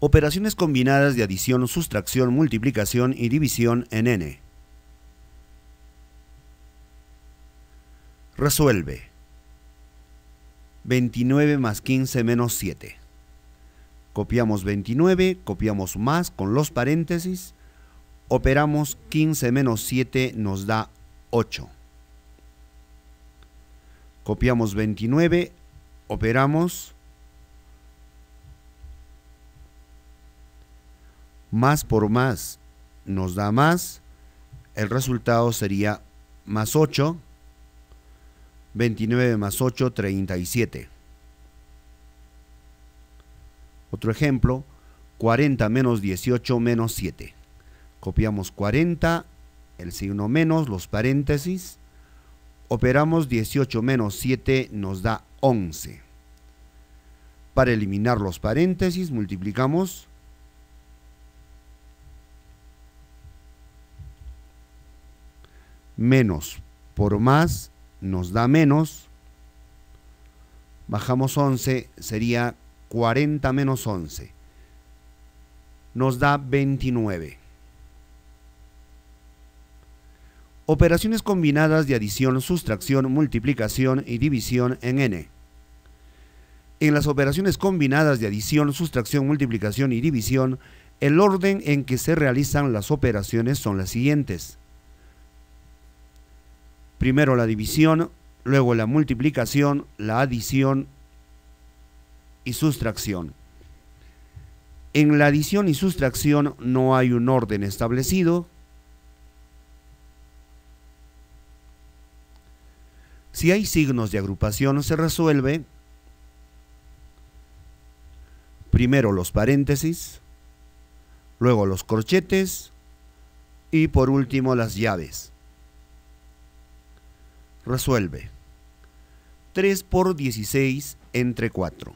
operaciones combinadas de adición, sustracción, multiplicación y división en n. Resuelve. 29 más 15 menos 7. Copiamos 29, copiamos más con los paréntesis, operamos 15 menos 7 nos da 8. Copiamos 29, operamos más por más nos da más, el resultado sería más 8, 29 más 8, 37. Otro ejemplo, 40 menos 18 menos 7. Copiamos 40, el signo menos, los paréntesis. Operamos 18 menos 7 nos da 11. Para eliminar los paréntesis multiplicamos menos por más nos da menos. Bajamos 11, sería 40 menos 11. Nos da 29. Operaciones combinadas de adición, sustracción, multiplicación y división en n. En las operaciones combinadas de adición, sustracción, multiplicación y división, el orden en que se realizan las operaciones son las siguientes primero la división, luego la multiplicación, la adición y sustracción. En la adición y sustracción no hay un orden establecido. Si hay signos de agrupación se resuelve primero los paréntesis, luego los corchetes y por último las llaves. Resuelve. 3 por 16 entre 4.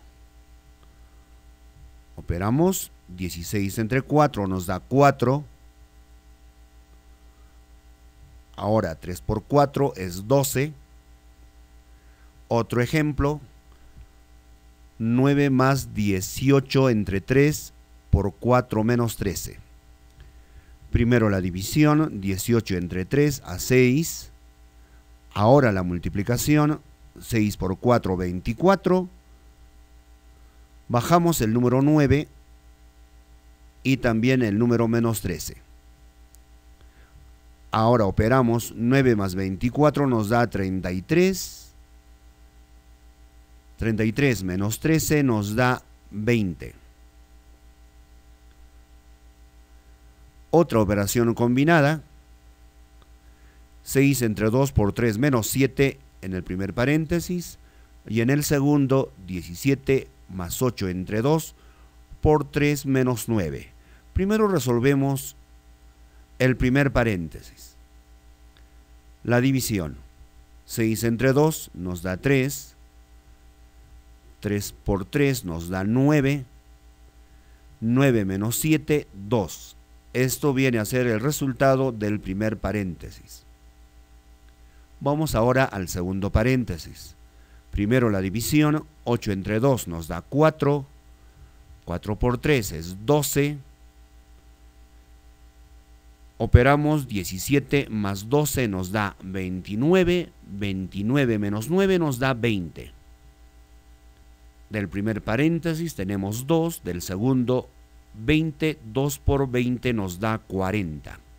Operamos 16 entre 4 nos da 4. Ahora 3 por 4 es 12. Otro ejemplo. 9 más 18 entre 3 por 4 menos 13. Primero la división, 18 entre 3 a 6. Ahora la multiplicación, 6 por 4, 24. Bajamos el número 9 y también el número menos 13. Ahora operamos 9 más 24 nos da 33. 33 menos 13 nos da 20. Otra operación combinada 6 entre 2 por 3 menos 7 en el primer paréntesis y en el segundo 17 más 8 entre 2 por 3 menos 9. Primero resolvemos el primer paréntesis. La división. 6 entre 2 nos da 3. 3 por 3 nos da 9. 9 menos 7, 2. Esto viene a ser el resultado del primer paréntesis. Vamos ahora al segundo paréntesis. Primero la división, 8 entre 2 nos da 4, 4 por 3 es 12, operamos 17 más 12 nos da 29, 29 menos 9 nos da 20. Del primer paréntesis tenemos 2, del segundo 20, 2 por 20 nos da 40.